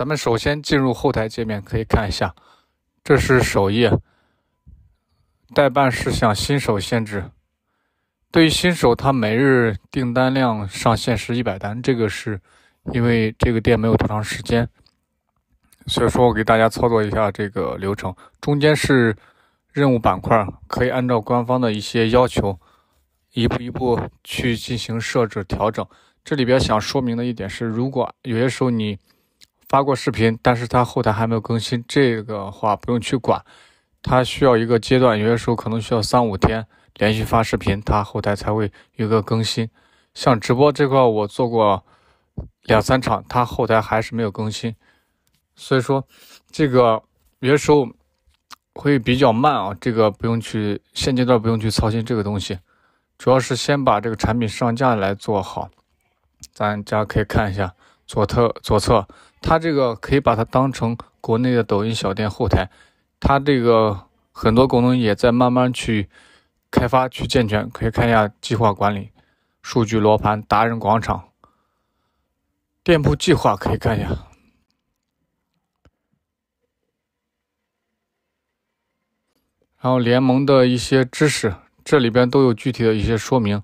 咱们首先进入后台界面，可以看一下，这是首页。代办事项，新手限制。对于新手，他每日订单量上限是一百单，这个是因为这个店没有多长时间。所以说，我给大家操作一下这个流程。中间是任务板块，可以按照官方的一些要求，一步一步去进行设置调整。这里边想说明的一点是，如果有些时候你。发过视频，但是他后台还没有更新，这个话不用去管，他需要一个阶段，有些时候可能需要三五天连续发视频，他后台才会有一个更新。像直播这块，我做过两三场，他后台还是没有更新，所以说这个有些时候会比较慢啊。这个不用去现阶段不用去操心这个东西，主要是先把这个产品上架来做好。咱家可以看一下左侧左侧。它这个可以把它当成国内的抖音小店后台，它这个很多功能也在慢慢去开发去健全，可以看一下计划管理、数据罗盘、达人广场、店铺计划，可以看一下。然后联盟的一些知识，这里边都有具体的一些说明，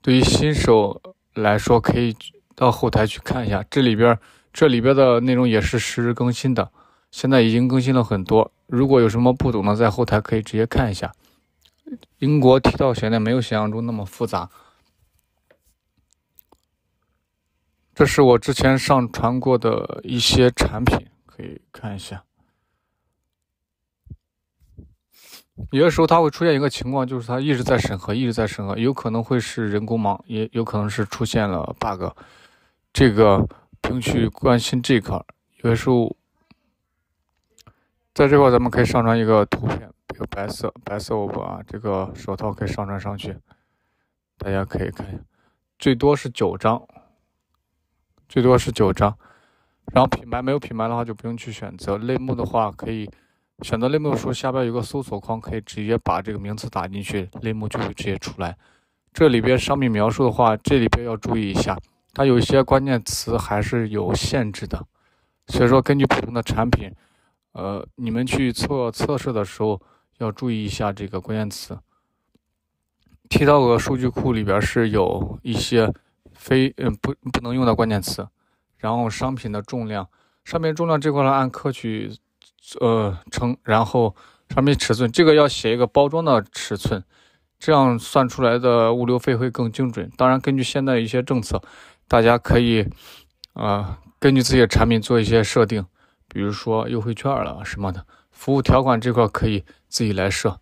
对于新手来说，可以到后台去看一下，这里边。这里边的内容也是实时更新的，现在已经更新了很多。如果有什么不懂的，在后台可以直接看一下。英国踢到悬念没有想象中那么复杂。这是我之前上传过的一些产品，可以看一下。有的时候它会出现一个情况，就是它一直在审核，一直在审核，有可能会是人工忙，也有可能是出现了 bug。这个。去关心这一块，有时候在这块咱们可以上传一个图片，比如白色白色欧布啊，这个手套可以上传上去，大家可以看，一下，最多是九张，最多是九张。然后品牌没有品牌的话就不用去选择，类目的话可以选择类目，候，下边有个搜索框，可以直接把这个名字打进去，类目就会直接出来。这里边商品描述的话，这里边要注意一下。它有一些关键词还是有限制的，所以说根据不同的产品，呃，你们去测测试的时候要注意一下这个关键词。提到个数据库里边是有一些非嗯不不能用的关键词，然后商品的重量，上面重量这块呢按克去呃称，然后商品尺寸这个要写一个包装的尺寸，这样算出来的物流费会更精准。当然，根据现在一些政策。大家可以，啊，根据自己的产品做一些设定，比如说优惠券了什么的，服务条款这块可以自己来设，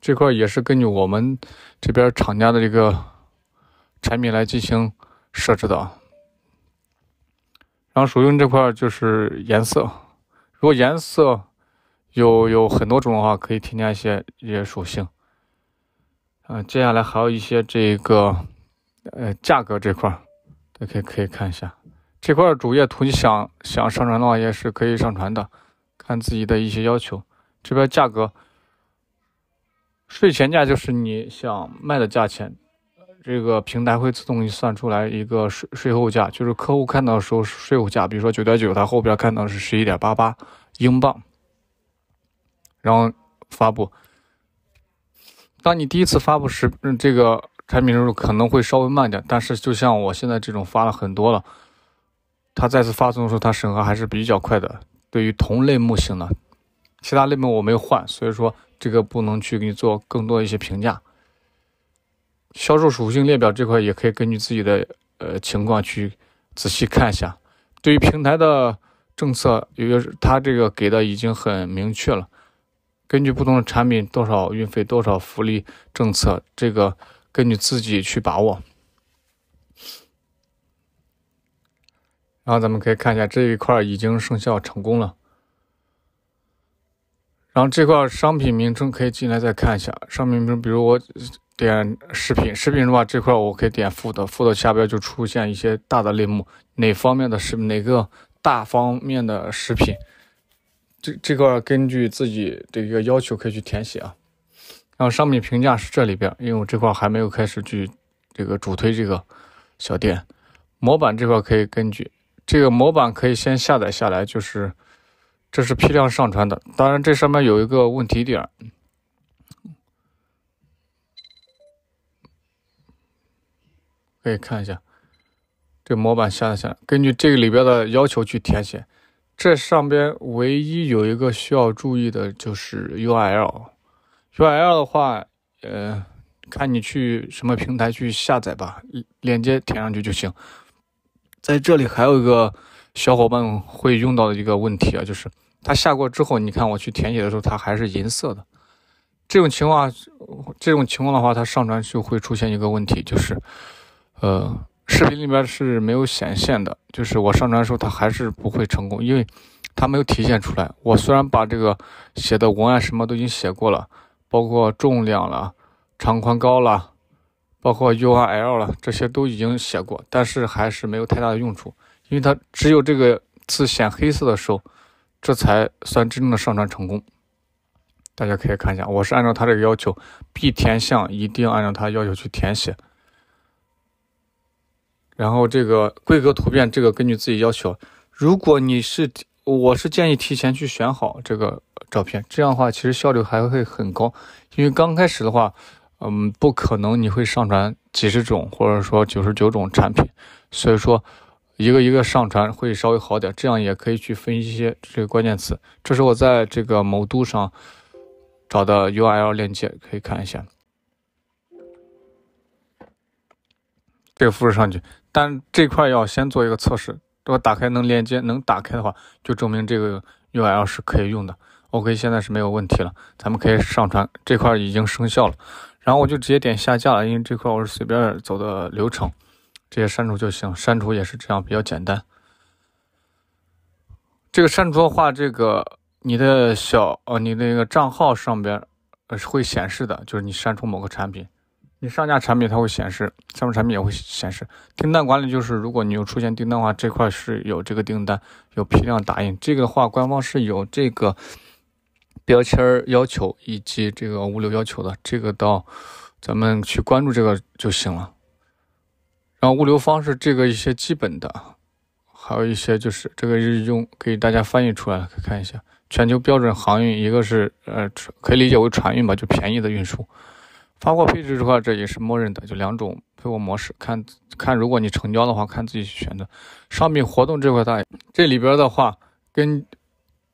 这块也是根据我们这边厂家的这个产品来进行设置的。然后属性这块就是颜色，如果颜色有有很多种的话，可以添加一些一些属性。啊，接下来还有一些这个，呃，价格这块儿可以可以看一下这块主页图。你想想上传的话，也是可以上传的，看自己的一些要求。这边价格，税前价就是你想卖的价钱，这个平台会自动算出来一个税税后价，就是客户看到时候税后价，比如说九点九，他后边看到是十一点八八英镑，然后发布。当你第一次发布时，这个产品入可能会稍微慢点，但是就像我现在这种发了很多了，它再次发送的时候，它审核还是比较快的。对于同类目型的，其他类目我没有换，所以说这个不能去给你做更多一些评价。销售属性列表这块也可以根据自己的呃情况去仔细看一下。对于平台的政策，有些它这个给的已经很明确了。根据不同的产品，多少运费，多少福利政策，这个根据自己去把握。然后咱们可以看一下这一块已经生效成功了。然后这块商品名称可以进来再看一下商品名，称，比如我点食品，食品的话这块我可以点副的，副的下边就出现一些大的类目，哪方面的食，哪个大方面的食品。这这块根据自己的一个要求可以去填写啊，然后商品评价是这里边，因为我这块还没有开始去这个主推这个小店模板这块可以根据这个模板可以先下载下来，就是这是批量上传的，当然这上面有一个问题点，可以看一下，这模板下载下，来，根据这个里边的要求去填写。这上边唯一有一个需要注意的就是 U L，U L 的话，呃，看你去什么平台去下载吧，链接填上去就行。在这里还有一个小伙伴会用到的一个问题啊，就是他下过之后，你看我去填写的时候，它还是银色的。这种情况，这种情况的话，它上传就会出现一个问题，就是，呃。视频里面是没有显现的，就是我上传的时候，它还是不会成功，因为它没有体现出来。我虽然把这个写的文案什么都已经写过了，包括重量了、长宽高了，包括 URL 了，这些都已经写过，但是还是没有太大的用处，因为它只有这个字显黑色的时候，这才算真正的上传成功。大家可以看一下，我是按照他这个要求，必填项一定按照他要求去填写。然后这个规格图片，这个根据自己要求。如果你是，我是建议提前去选好这个照片，这样的话其实效率还会很高。因为刚开始的话，嗯，不可能你会上传几十种或者说九十九种产品，所以说一个一个上传会稍微好点，这样也可以去分析这个关键词。这是我在这个某度上找的 U r L 链接，可以看一下。这个复制上去。但这块要先做一个测试，如果打开能连接，能打开的话，就证明这个 U L 是可以用的。OK，现在是没有问题了，咱们可以上传这块已经生效了。然后我就直接点下架了，因为这块我是随便走的流程，直接删除就行。删除也是这样，比较简单。这个删除的话，这个你的小呃，你那个账号上边呃会显示的，就是你删除某个产品。你上架产品，它会显示；上面产品也会显示。订单管理就是，如果你有出现订单的话，这块是有这个订单，有批量打印。这个的话，官方是有这个标签要求以及这个物流要求的。这个到咱们去关注这个就行了。然后物流方式，这个一些基本的，还有一些就是这个日用给大家翻译出来了，看一下。全球标准航运，一个是呃，可以理解为船运吧，就便宜的运输。发货配置这块，这也是默认的，就两种配货模式，看看如果你成交的话，看自己去选择。商品活动这块，这里边的话，跟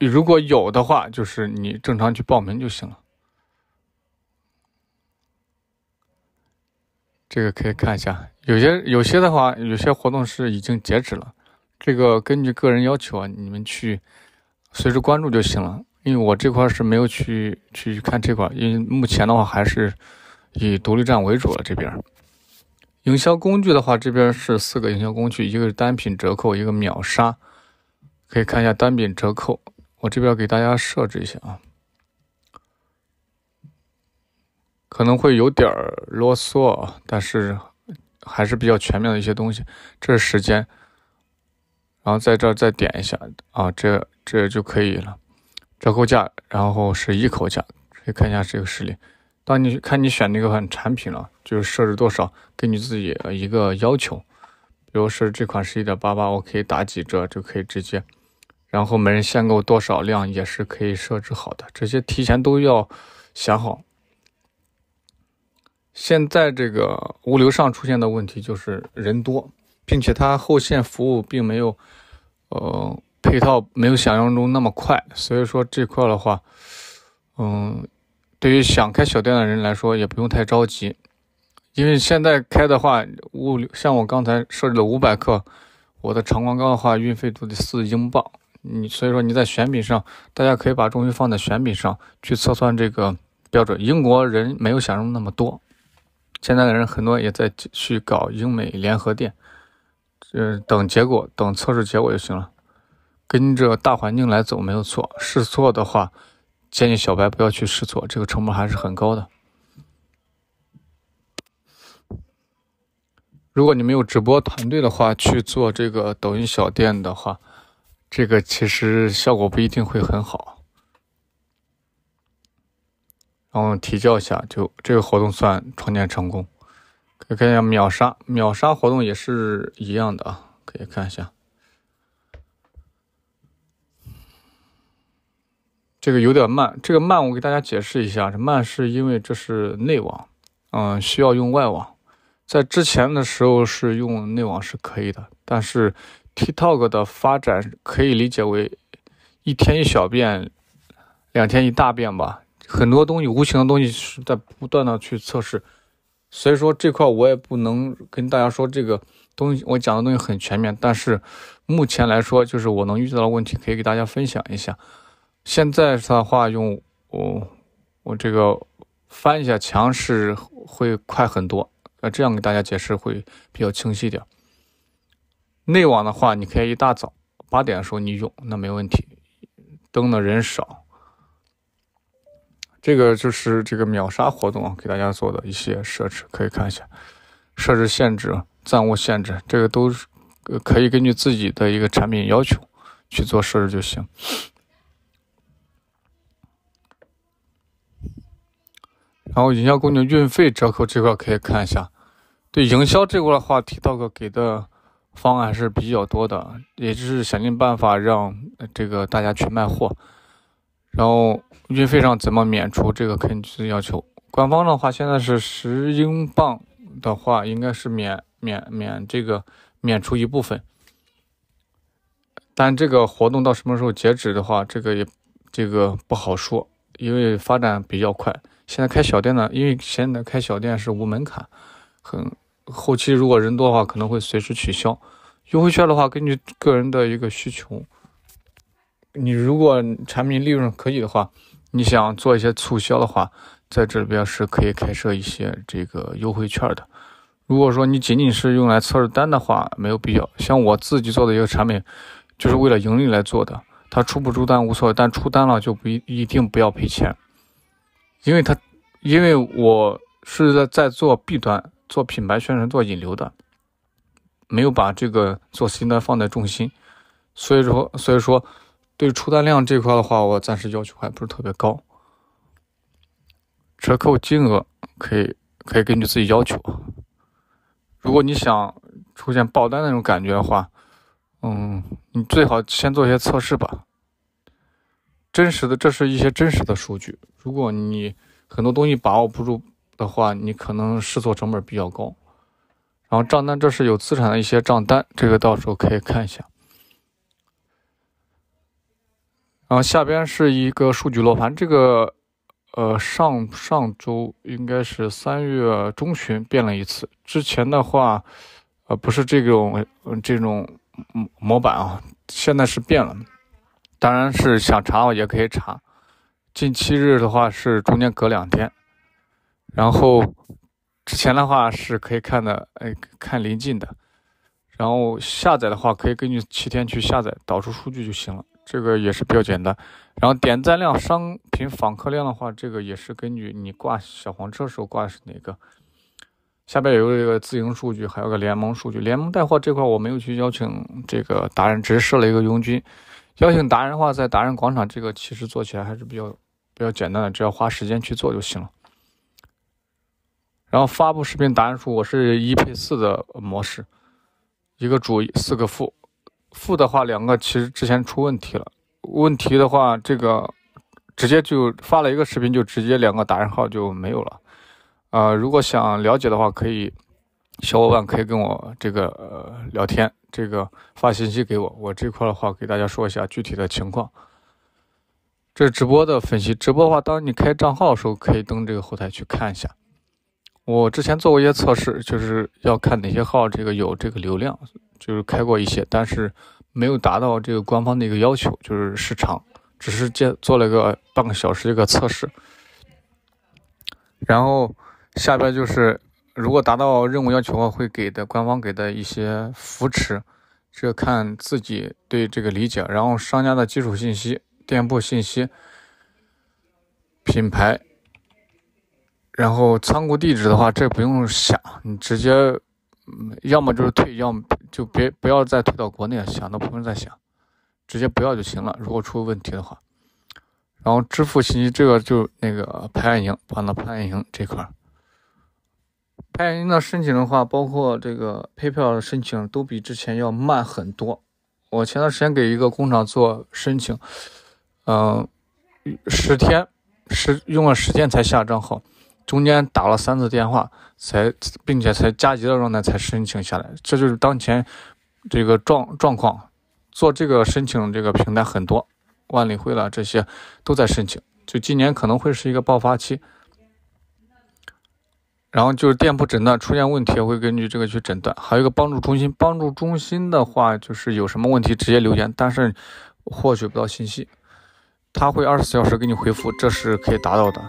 如果有的话，就是你正常去报名就行了。这个可以看一下，有些有些的话，有些活动是已经截止了，这个根据个人要求啊，你们去随时关注就行了。因为我这块是没有去去看这块，因为目前的话还是。以独立站为主了，这边营销工具的话，这边是四个营销工具，一个是单品折扣，一个秒杀，可以看一下单品折扣。我这边给大家设置一下啊，可能会有点啰嗦啊，但是还是比较全面的一些东西。这是时间，然后在这再点一下啊，这这就可以了。折扣价，然后是一口价，可以看一下这个实例。当你看你选那个款产品了，就是设置多少，根据自己一个要求，比如是这款十一点八八，我可以打几折，就可以直接，然后每人限购多少量也是可以设置好的，这些提前都要想好。现在这个物流上出现的问题就是人多，并且它后线服务并没有，呃，配套没有想象中那么快，所以说这块的话，嗯。对于想开小店的人来说，也不用太着急，因为现在开的话，物流像我刚才设置了五百克，我的长光高的话，运费都得四英镑。你所以说你在选品上，大家可以把重心放在选品上，去测算这个标准。英国人没有想象中那么多，现在的人很多也在去搞英美联合店，嗯，等结果，等测试结果就行了，跟着大环境来走没有错。试错的话。建议小白不要去试做，这个成本还是很高的。如果你没有直播团队的话，去做这个抖音小店的话，这个其实效果不一定会很好。然后提交一下，就这个活动算创建成功。可以看一下秒杀，秒杀活动也是一样的啊，可以看一下。这个有点慢，这个慢我给大家解释一下，慢是因为这是内网，嗯，需要用外网。在之前的时候是用内网是可以的，但是 TikTok 的发展可以理解为一天一小变，两天一大变吧。很多东西，无形的东西是在不断的去测试，所以说这块我也不能跟大家说这个东西，我讲的东西很全面，但是目前来说就是我能遇到的问题，可以给大家分享一下。现在的话，用我我这个翻一下墙是会快很多。那这样给大家解释会比较清晰点。内网的话，你可以一大早八点的时候你用，那没问题，登的人少。这个就是这个秒杀活动啊，给大家做的一些设置，可以看一下。设置限制，暂无限制，这个都是可以根据自己的一个产品要求去做设置就行。然后营销工面，运费折扣这块可以看一下。对营销这块的话 t o k 给的方案还是比较多的，也就是想尽办法让这个大家去卖货。然后运费上怎么免除，这个肯定去要求。官方的话，现在是十英镑的话，应该是免免免这个免除一部分。但这个活动到什么时候截止的话，这个也这个不好说，因为发展比较快。现在开小店呢，因为现在开小店是无门槛，很后期如果人多的话，可能会随时取消优惠券的话，根据个人的一个需求，你如果产品利润可以的话，你想做一些促销的话，在这里边是可以开设一些这个优惠券的。如果说你仅仅是用来测试单的话，没有必要。像我自己做的一个产品，就是为了盈利来做的，它出不出单无所谓，但出单了就不一定不要赔钱。因为他，因为我是在在做 B 端，做品牌宣传、做引流的，没有把这个做 C 端放在重心，所以说，所以说，对出单量这块的话，我暂时要求还不是特别高。折扣金额可以可以根据自己要求，如果你想出现爆单那种感觉的话，嗯，你最好先做一些测试吧。真实的，这是一些真实的数据。如果你很多东西把握不住的话，你可能试错成本比较高。然后账单，这是有资产的一些账单，这个到时候可以看一下。然后下边是一个数据罗盘，这个呃上上周应该是三月中旬变了一次。之前的话，呃不是这种这种模板啊，现在是变了。当然是想查我也可以查，近七日的话是中间隔两天，然后之前的话是可以看的，哎，看临近的，然后下载的话可以根据七天去下载导出数据就行了，这个也是比较简单。然后点赞量、商品访客量的话，这个也是根据你挂小黄车时候挂的是哪个。下边有一个自营数据，还有个联盟数据，联盟带货这块我没有去邀请这个达人，只是设了一个佣金。邀请达人的话，在达人广场这个其实做起来还是比较比较简单的，只要花时间去做就行了。然后发布视频达人数，我是一配四的模式，一个主四个副。副的话，两个其实之前出问题了，问题的话，这个直接就发了一个视频，就直接两个达人号就没有了。呃，如果想了解的话，可以。小伙伴可以跟我这个呃聊天，这个发信息给我，我这块的话给大家说一下具体的情况。这直播的分析，直播的话，当你开账号的时候，可以登这个后台去看一下。我之前做过一些测试，就是要看哪些号这个有这个流量，就是开过一些，但是没有达到这个官方的一个要求，就是时长，只是接做了个半个小时一个测试。然后下边就是。如果达到任务要求的话，会给的官方给的一些扶持，这看自己对这个理解。然后商家的基础信息、店铺信息、品牌，然后仓库地址的话，这不用想，你直接，要么就是退，要么就别不要再退到国内，想都不用再想，直接不要就行了。如果出问题的话，然后支付信息这个就那个拍案营，放到拍案营这块。派人的申请的话，包括这个配票的申请，都比之前要慢很多。我前段时间给一个工厂做申请，嗯，十天十用了十天才下账号，中间打了三次电话才，并且才加急的状态才申请下来。这就是当前这个状状况。做这个申请这个平台很多，万里汇了这些都在申请，就今年可能会是一个爆发期。然后就是店铺诊断出现问题，会根据这个去诊断。还有一个帮助中心，帮助中心的话就是有什么问题直接留言，但是获取不到信息，他会二十四小时给你回复，这是可以达到的。